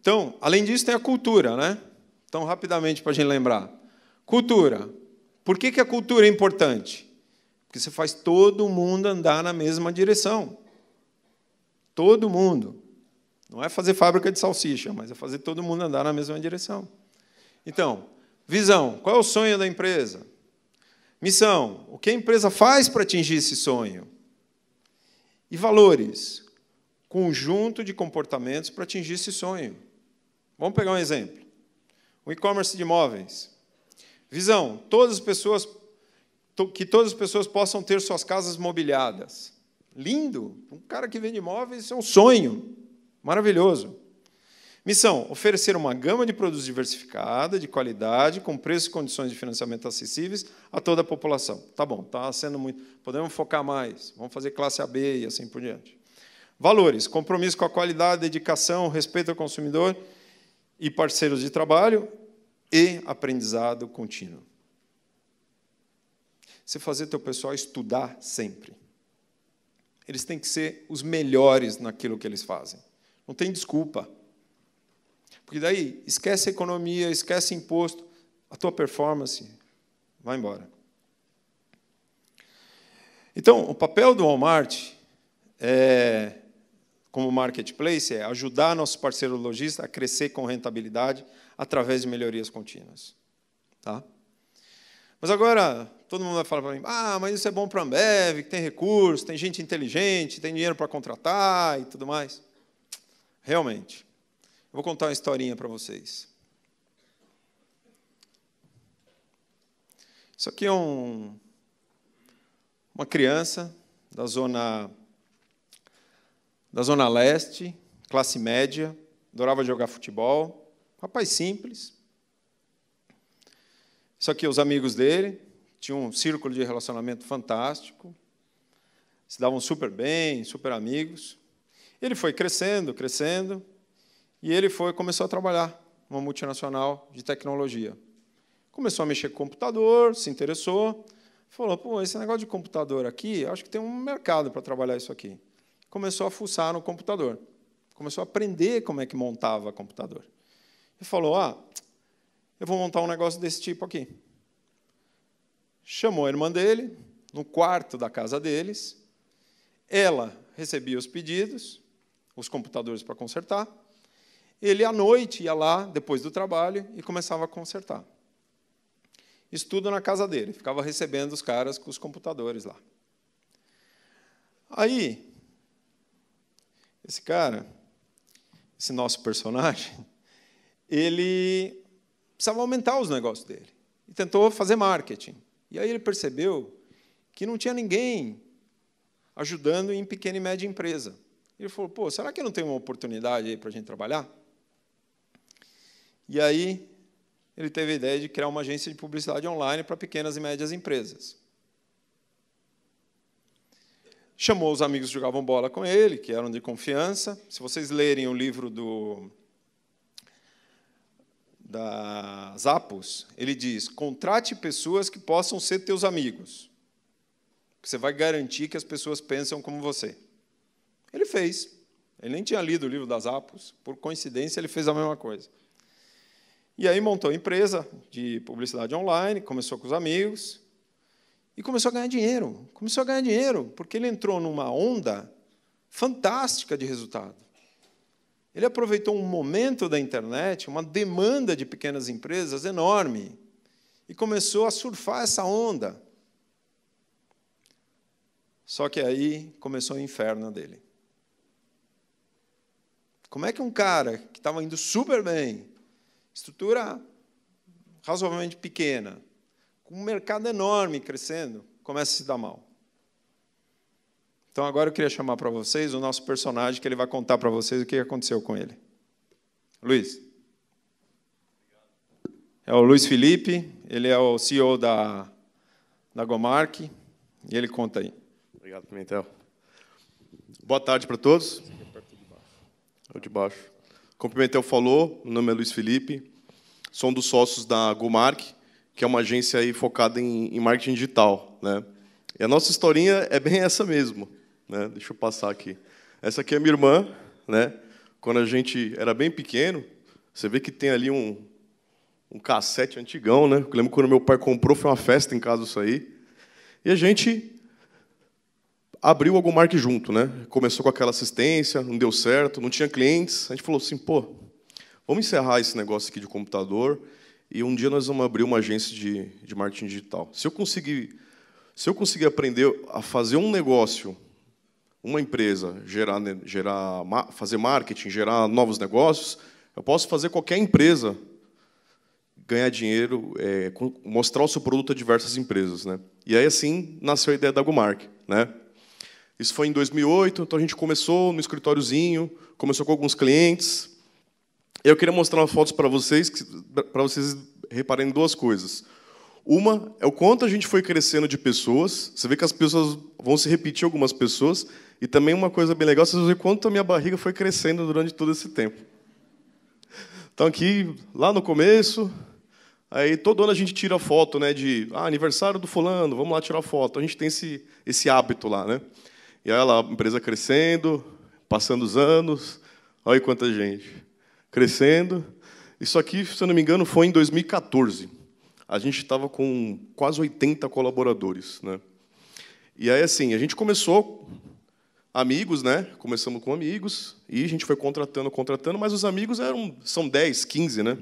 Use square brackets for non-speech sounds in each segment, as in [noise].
Então, além disso, tem a cultura, né? Então, rapidamente, para a gente lembrar. Cultura. Por que, que a cultura é importante? Porque você faz todo mundo andar na mesma direção. Todo mundo. Não é fazer fábrica de salsicha, mas é fazer todo mundo andar na mesma direção. Então, visão. Qual é o sonho da empresa? Missão. O que a empresa faz para atingir esse sonho? E valores. Conjunto de comportamentos para atingir esse sonho. Vamos pegar um exemplo. O e-commerce de imóveis. Visão, todas as pessoas que todas as pessoas possam ter suas casas mobiliadas. Lindo! Um cara que vende imóveis é um sonho. Maravilhoso. Missão: oferecer uma gama de produtos diversificada, de qualidade, com preços e condições de financiamento acessíveis a toda a população. Tá bom, tá sendo muito. Podemos focar mais, vamos fazer classe AB e assim por diante. Valores: compromisso com a qualidade, dedicação, respeito ao consumidor e parceiros de trabalho e aprendizado contínuo. Você fazer teu pessoal estudar sempre. Eles têm que ser os melhores naquilo que eles fazem. Não tem desculpa. Porque daí esquece a economia, esquece imposto, a tua performance vai embora. Então, o papel do Walmart é como marketplace é ajudar nosso parceiro lojista a crescer com rentabilidade através de melhorias contínuas. Tá? Mas agora, todo mundo vai falar para mim: ah, mas isso é bom para a Ambev, que tem recurso, tem gente inteligente, tem dinheiro para contratar e tudo mais. Realmente. Eu vou contar uma historinha para vocês. Isso aqui é um, uma criança da zona da Zona Leste, classe média, adorava jogar futebol, rapaz simples. Só que os amigos dele tinham um círculo de relacionamento fantástico, se davam super bem, super amigos. Ele foi crescendo, crescendo, e ele foi começou a trabalhar numa multinacional de tecnologia. Começou a mexer com computador, se interessou, falou: pô, esse negócio de computador aqui, acho que tem um mercado para trabalhar isso aqui começou a fuçar no computador. Começou a aprender como é que montava computador. E falou: "Ah, eu vou montar um negócio desse tipo aqui". Chamou a irmã dele no quarto da casa deles. Ela recebia os pedidos, os computadores para consertar. Ele à noite ia lá depois do trabalho e começava a consertar. Estudo na casa dele, ficava recebendo os caras com os computadores lá. Aí, esse cara, esse nosso personagem, [laughs] ele precisava aumentar os negócios dele e tentou fazer marketing. E aí ele percebeu que não tinha ninguém ajudando em pequena e média empresa. Ele falou: pô, será que não tem uma oportunidade aí para a gente trabalhar? E aí ele teve a ideia de criar uma agência de publicidade online para pequenas e médias empresas chamou os amigos que jogavam bola com ele, que eram de confiança. Se vocês lerem o livro do da Zappos, ele diz: "Contrate pessoas que possam ser teus amigos. Você vai garantir que as pessoas pensam como você." Ele fez. Ele nem tinha lido o livro das Apos. por coincidência ele fez a mesma coisa. E aí montou a empresa de publicidade online, começou com os amigos, e começou a ganhar dinheiro. Começou a ganhar dinheiro, porque ele entrou numa onda fantástica de resultado. Ele aproveitou um momento da internet, uma demanda de pequenas empresas enorme, e começou a surfar essa onda. Só que aí começou o inferno dele. Como é que um cara que estava indo super bem, estrutura razoavelmente pequena, com um mercado enorme crescendo, começa a se dar mal. Então agora eu queria chamar para vocês o nosso personagem que ele vai contar para vocês o que aconteceu com ele. Luiz. É o Luiz Felipe, ele é o CEO da, da Gomark, e ele conta aí. Obrigado, Pimentel. Boa tarde para todos. É o de baixo. Como o Pimentel falou, meu nome é Luiz Felipe, sou um dos sócios da Gomark, que é uma agência aí focada em, em marketing digital. Né? E a nossa historinha é bem [laughs] essa mesmo. Né? Deixa eu passar aqui. Essa aqui é minha irmã. Né? Quando a gente era bem pequeno, você vê que tem ali um, um cassete antigão. Né? Eu lembro quando meu pai comprou, foi uma festa em casa isso aí. E a gente abriu algum marketing junto, né? Começou com aquela assistência, não deu certo, não tinha clientes. A gente falou assim, pô, vamos encerrar esse negócio aqui de computador e um dia nós vamos abrir uma agência de, de marketing digital. Se eu conseguir, se eu conseguir aprender a fazer um negócio, uma empresa, gerar, gerar, fazer marketing, gerar novos negócios, eu posso fazer qualquer empresa ganhar dinheiro, é, mostrar o seu produto a diversas empresas, né? E aí assim nasceu a ideia da Gomark, né? Isso foi em 2008, então a gente começou no escritóriozinho, começou com alguns clientes, eu queria mostrar umas fotos para vocês, para vocês repararem duas coisas. Uma é o quanto a gente foi crescendo de pessoas. Você vê que as pessoas vão se repetir algumas pessoas. E também uma coisa bem legal, vocês vão ver quanto a minha barriga foi crescendo durante todo esse tempo. Então aqui, lá no começo, aí todo ano a gente tira foto, né, de ah, aniversário do fulano, vamos lá tirar foto. A gente tem esse esse hábito lá, né? E aí lá a empresa crescendo, passando os anos, olha quanta gente crescendo. Isso aqui, se eu não me engano, foi em 2014. A gente estava com quase 80 colaboradores, né? E aí assim, a gente começou amigos, né? Começamos com amigos e a gente foi contratando, contratando, mas os amigos eram são 10, 15, né?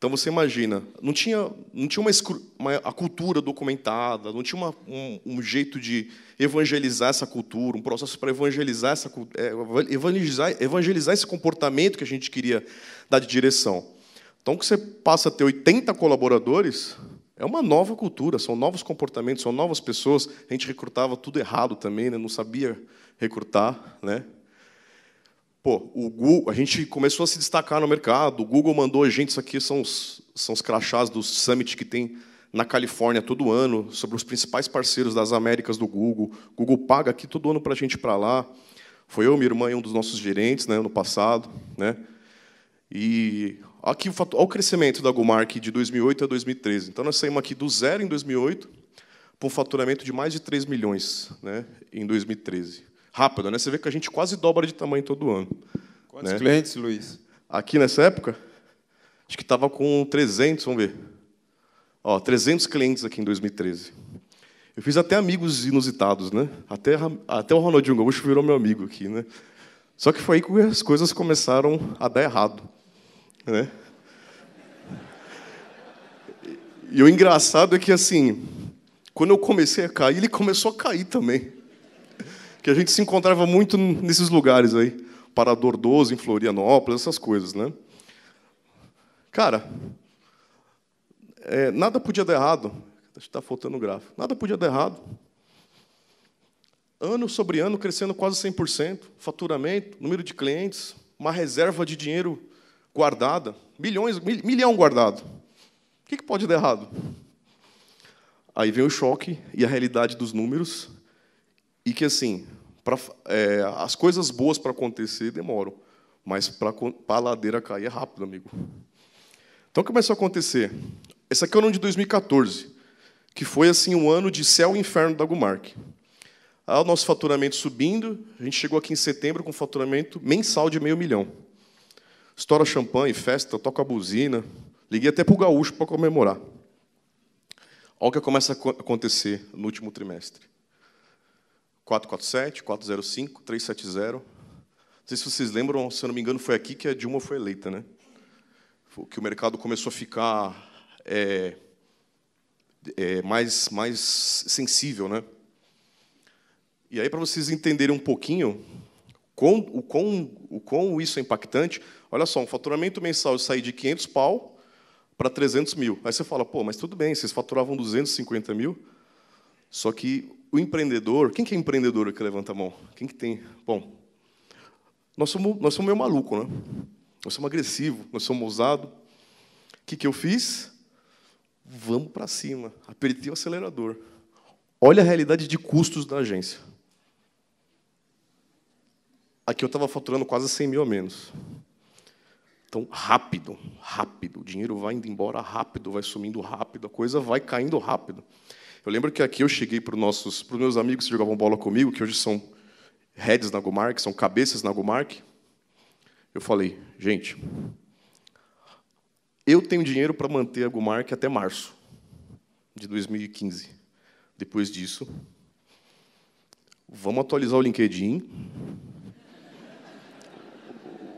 Então você imagina, não tinha, não tinha uma, uma a cultura documentada, não tinha uma, um, um, jeito de evangelizar essa cultura, um processo para evangelizar essa é, evangelizar, evangelizar esse comportamento que a gente queria dar de direção. Então que você passa a ter 80 colaboradores, é uma nova cultura, são novos comportamentos, são novas pessoas. A gente recrutava tudo errado também, né? não sabia recrutar, né? Pô, o Google, a gente começou a se destacar no mercado. O Google mandou a gente, isso aqui são os, são os crachás do summit que tem na Califórnia todo ano, sobre os principais parceiros das Américas do Google. O Google paga aqui todo ano para a gente ir para lá. Foi eu, minha irmã e um dos nossos gerentes, né, ano passado. Né? E aqui olha o crescimento da Gumark de 2008 a 2013. Então, nós saímos aqui do zero em 2008 para um faturamento de mais de 3 milhões né, em 2013 rápido, Né? Você vê que a gente quase dobra de tamanho todo ano. Quantos né? clientes, Luiz? Aqui nessa época, acho que estava com 300, vamos ver. Ó, 300 clientes aqui em 2013. Eu fiz até amigos inusitados, né? Até, até o Ronaldinho Gaúcho virou meu amigo aqui, né? Só que foi aí que as coisas começaram a dar errado, né? E o engraçado é que, assim, quando eu comecei a cair, ele começou a cair também que a gente se encontrava muito nesses lugares aí, Parador 12, em Florianópolis, essas coisas, né? Cara, é, nada podia dar errado. Está faltando o gráfico. Nada podia dar errado. Ano sobre ano, crescendo quase 100%. Faturamento, número de clientes, uma reserva de dinheiro guardada. Milhões, mil, milhão guardado. O que, que pode dar errado? Aí vem o choque e a realidade dos números e que assim, pra, é, as coisas boas para acontecer demoram, mas para a ladeira cair é rápido, amigo. Então começou a acontecer. Esse aqui é o ano de 2014, que foi assim um ano de céu e inferno da Gumark. o nosso faturamento subindo, a gente chegou aqui em setembro com um faturamento mensal de meio milhão. Estoura champanhe, festa, toca a buzina. Liguei até para o gaúcho para comemorar. Olha o que começa a acontecer no último trimestre. 447, 405, 370. Não sei se vocês lembram, se eu não me engano, foi aqui que a Dilma foi eleita, né? Foi que o mercado começou a ficar é, é, mais, mais sensível, né? E aí, para vocês entenderem um pouquinho o, quão, o quão isso é impactante, olha só, um faturamento mensal eu saí de 500 pau para 300 mil. Aí você fala, pô, mas tudo bem, vocês faturavam 250 mil, só que o empreendedor. Quem que é empreendedor que Levanta a mão. Quem que tem? Bom, nós somos, nós somos meio maluco, né? Nós somos agressivos, nós somos ousados. O que, que eu fiz? Vamos para cima. Apertei o acelerador. Olha a realidade de custos da agência. Aqui eu estava faturando quase 100 mil a menos. Então, rápido, rápido. O dinheiro vai indo embora rápido, vai sumindo rápido, a coisa vai caindo rápido. Eu lembro que aqui eu cheguei para os meus amigos que jogavam bola comigo, que hoje são heads na Gomark, são cabeças na Gomark. Eu falei, gente, eu tenho dinheiro para manter a Gomark até março de 2015. Depois disso, vamos atualizar o LinkedIn.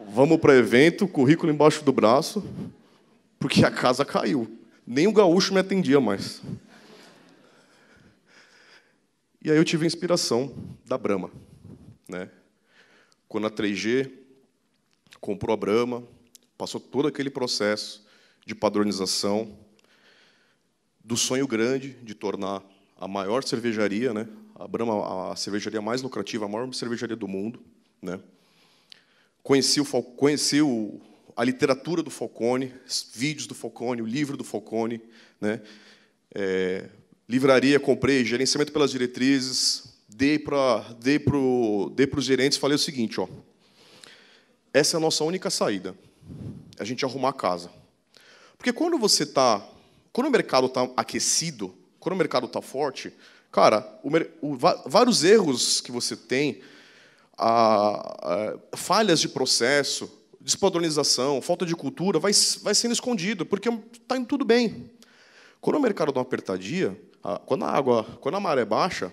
Vamos para evento, currículo embaixo do braço, porque a casa caiu. Nem o gaúcho me atendia mais. E aí eu tive a inspiração da Brahma. Né? Quando a 3G comprou a Brahma, passou todo aquele processo de padronização, do sonho grande de tornar a maior cervejaria, né? a Brahma, a cervejaria mais lucrativa, a maior cervejaria do mundo. Né? Conheci, o, conheci o, a literatura do Falcone, vídeos do Falcone, o livro do Falcone. Né? É, livraria, comprei, gerenciamento pelas diretrizes, dei para dei pro, dei os gerentes falei o seguinte, ó, essa é a nossa única saída, a gente arrumar a casa. Porque quando você tá quando o mercado está aquecido, quando o mercado está forte, cara, o, o, vários erros que você tem, a, a, falhas de processo, despadronização, falta de cultura, vai, vai sendo escondido, porque está indo tudo bem. Quando o mercado dá uma apertadinha, quando a água, quando a maré baixa,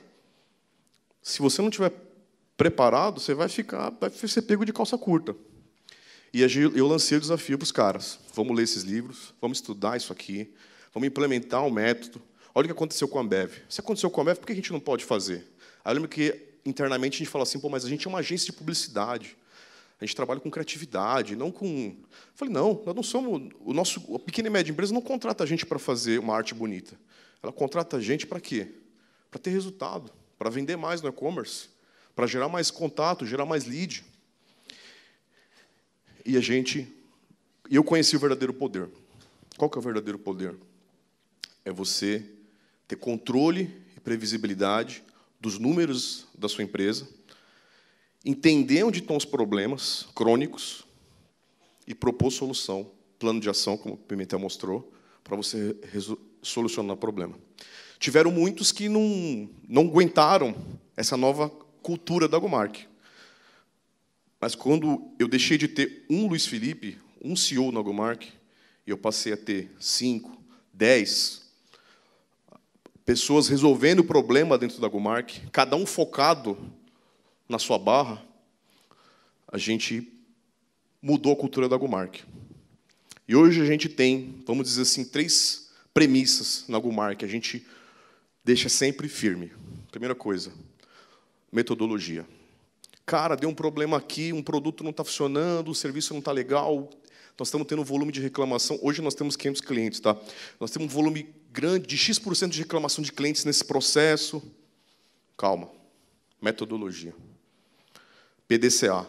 se você não tiver preparado, você vai ficar, vai ser pego de calça curta. E eu lancei o desafio para os caras: vamos ler esses livros, vamos estudar isso aqui, vamos implementar o um método. Olha o que aconteceu com a Ambev. Se aconteceu com a Ambev, por que a gente não pode fazer? Aí eu lembro que internamente a gente fala assim: pô, mas a gente é uma agência de publicidade. A gente trabalha com criatividade, não com. Eu falei, não, nós não somos. O nosso, a pequena e média empresa não contrata a gente para fazer uma arte bonita. Ela contrata gente para quê? Para ter resultado, para vender mais no e-commerce, para gerar mais contato, gerar mais lead. E a gente. E eu conheci o verdadeiro poder. Qual que é o verdadeiro poder? É você ter controle e previsibilidade dos números da sua empresa, entender onde estão os problemas crônicos e propor solução, plano de ação, como o Pimentel mostrou, para você solucionar o problema. Tiveram muitos que não, não aguentaram essa nova cultura da Gomark. Mas quando eu deixei de ter um Luiz Felipe, um CEO na Gomark, e eu passei a ter cinco, dez pessoas resolvendo o problema dentro da Gomark, cada um focado na sua barra, a gente mudou a cultura da Gomark. E hoje a gente tem, vamos dizer assim, três premissas no Agumar que a gente deixa sempre firme. Primeira coisa, metodologia. Cara, deu um problema aqui, um produto não está funcionando, o serviço não está legal, nós estamos tendo um volume de reclamação. Hoje nós temos 500 clientes, tá? Nós temos um volume grande de X% de reclamação de clientes nesse processo. Calma. Metodologia. PDCA.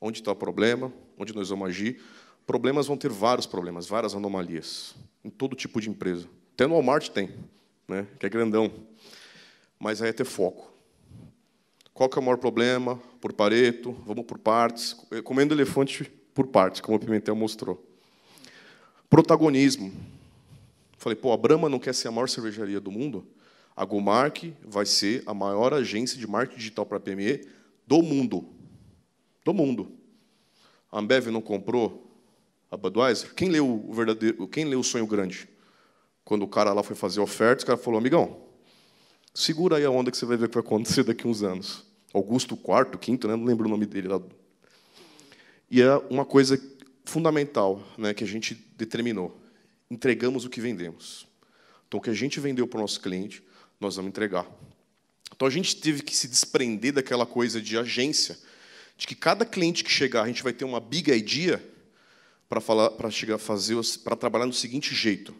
Onde está o problema? Onde nós vamos agir? Problemas vão ter vários problemas, várias anomalias em todo tipo de empresa. Até no Walmart tem, né? que é grandão. Mas aí é ter foco. Qual que é o maior problema? Por Pareto, vamos por partes. É, comendo elefante por partes, como o Pimentel mostrou. Protagonismo. Falei, pô, a Brahma não quer ser a maior cervejaria do mundo? A Gomark vai ser a maior agência de marketing digital para PME do mundo. Do mundo. A Ambev não comprou a Budweiser, quem leu o verdadeiro, quem leu o Sonho Grande? Quando o cara lá foi fazer ofertas, o cara falou: "Amigão, segura aí a onda que você vai ver o que vai acontecer daqui a uns anos". Augusto IV, quinto, né? não lembro o nome dele lá. E é uma coisa fundamental, né, que a gente determinou. Entregamos o que vendemos. Então o que a gente vendeu para o nosso cliente, nós vamos entregar. Então a gente teve que se desprender daquela coisa de agência, de que cada cliente que chegar, a gente vai ter uma big idea para falar, para chegar fazer, para trabalhar no seguinte jeito.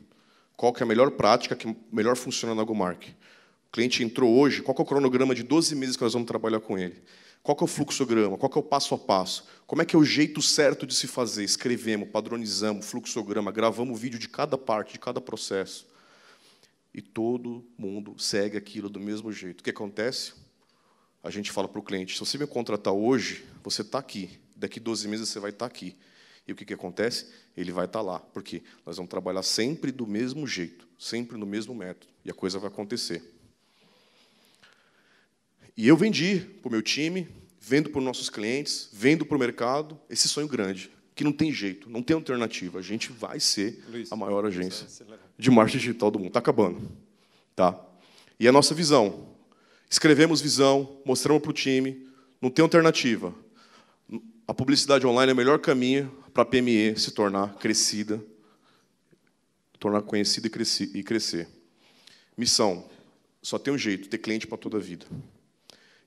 Qual que é a melhor prática que melhor funciona na Gomark? O cliente entrou hoje, qual que é o cronograma de 12 meses que nós vamos trabalhar com ele? Qual que é o fluxograma? Qual que é o passo a passo? Como é que é o jeito certo de se fazer? Escrevemos, padronizamos, fluxograma, gravamos vídeo de cada parte, de cada processo. E todo mundo segue aquilo do mesmo jeito. O que acontece? A gente fala para o cliente: se você me contratar hoje, você está aqui. Daqui 12 meses você vai estar tá aqui. E o que, que acontece? Ele vai estar tá lá. Por quê? Nós vamos trabalhar sempre do mesmo jeito, sempre no mesmo método. E a coisa vai acontecer. E eu vendi para o meu time, vendo para os nossos clientes, vendo para o mercado, esse sonho grande, que não tem jeito, não tem alternativa. A gente vai ser Luiz, a maior agência de marketing digital do mundo. Está acabando. Tá? E a nossa visão. Escrevemos visão, mostramos para o time, não tem alternativa. A publicidade online é o melhor caminho, para a PME se tornar crescida, tornar conhecida e crescer. Missão: só tem um jeito, ter cliente para toda a vida.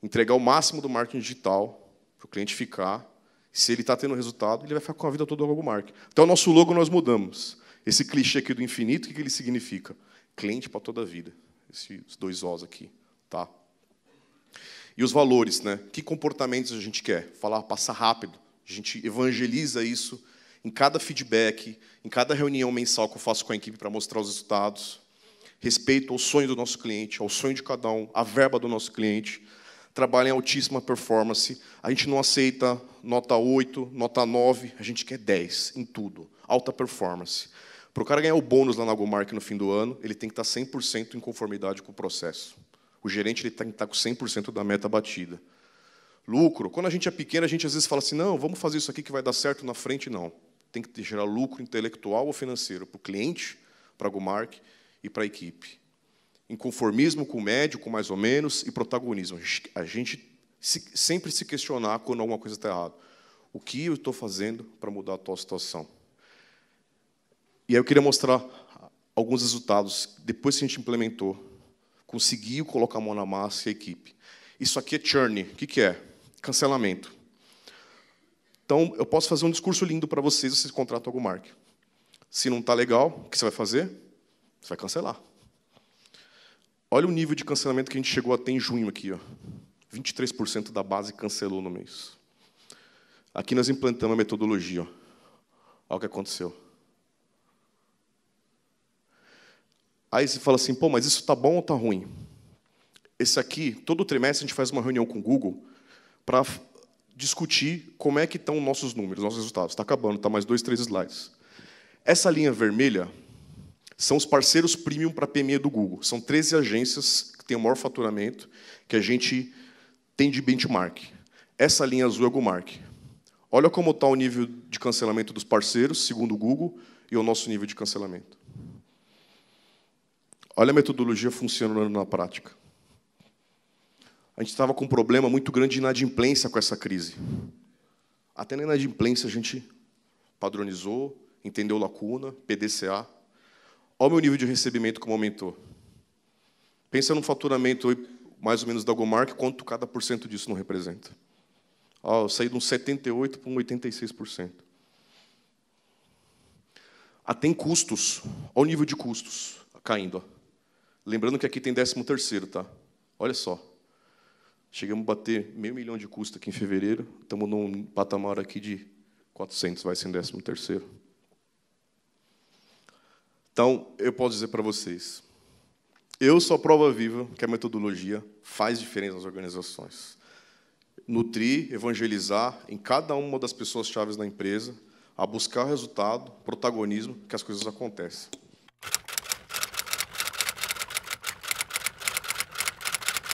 Entregar o máximo do marketing digital para o cliente ficar. Se ele está tendo resultado, ele vai ficar com a vida toda logo marketing. Então, o nosso logo nós mudamos. Esse clichê aqui do infinito, o que ele significa? Cliente para toda a vida. Esses dois Os aqui. Tá? E os valores, né? Que comportamentos a gente quer? Falar, passar rápido. A gente evangeliza isso em cada feedback, em cada reunião mensal que eu faço com a equipe para mostrar os resultados. Respeito ao sonho do nosso cliente, ao sonho de cada um, à verba do nosso cliente. Trabalha em altíssima performance. A gente não aceita nota 8, nota 9, a gente quer 10 em tudo. Alta performance. Para o cara ganhar o bônus lá na Gomark no fim do ano, ele tem que tá estar 100% em conformidade com o processo. O gerente ele tem que estar tá com 100% da meta batida lucro. Quando a gente é pequeno, a gente às vezes fala assim: não, vamos fazer isso aqui que vai dar certo na frente. Não. Tem que gerar lucro intelectual ou financeiro para o cliente, para a Gomark e para a equipe. em conformismo com o médio, com mais ou menos, e protagonismo. A gente se, sempre se questionar quando alguma coisa está errada. O que eu estou fazendo para mudar a tua situação? E aí eu queria mostrar alguns resultados depois que a gente implementou. Conseguiu colocar a mão na massa e a equipe. Isso aqui é churn. O que, que é? Cancelamento. Então, eu posso fazer um discurso lindo para vocês, vocês contratam algum marketing. Se não está legal, o que você vai fazer? Você vai cancelar. Olha o nível de cancelamento que a gente chegou até em junho aqui. Ó. 23% da base cancelou no mês. Aqui nós implantamos a metodologia. Olha o que aconteceu. Aí você fala assim, pô, mas isso está bom ou está ruim? Esse aqui, todo trimestre a gente faz uma reunião com o Google para discutir como é que estão nossos números, nossos resultados. Está acabando, está mais dois, três slides. Essa linha vermelha são os parceiros premium para a PME do Google. São 13 agências que têm o maior faturamento que a gente tem de benchmark. Essa linha azul é o Mark. Olha como está o nível de cancelamento dos parceiros, segundo o Google, e o nosso nível de cancelamento. Olha a metodologia funcionando na prática. A gente estava com um problema muito grande de inadimplência com essa crise. Até na inadimplência a gente padronizou, entendeu lacuna, PDCA. Olha o meu nível de recebimento como aumentou. Pensa num faturamento mais ou menos da Gomark, quanto cada por cento disso não representa. Oh, eu saí de um 78% para um 86%. até ah, tem custos. Olha o nível de custos caindo. Lembrando que aqui tem 13 terceiro, tá? Olha só. Chegamos a bater meio milhão de custo aqui em fevereiro, estamos num patamar aqui de 400, vai ser em 13 terceiro. Então, eu posso dizer para vocês, eu sou a prova viva que a metodologia faz diferença nas organizações. Nutrir, evangelizar em cada uma das pessoas chave da empresa, a buscar resultado, protagonismo, que as coisas acontecem.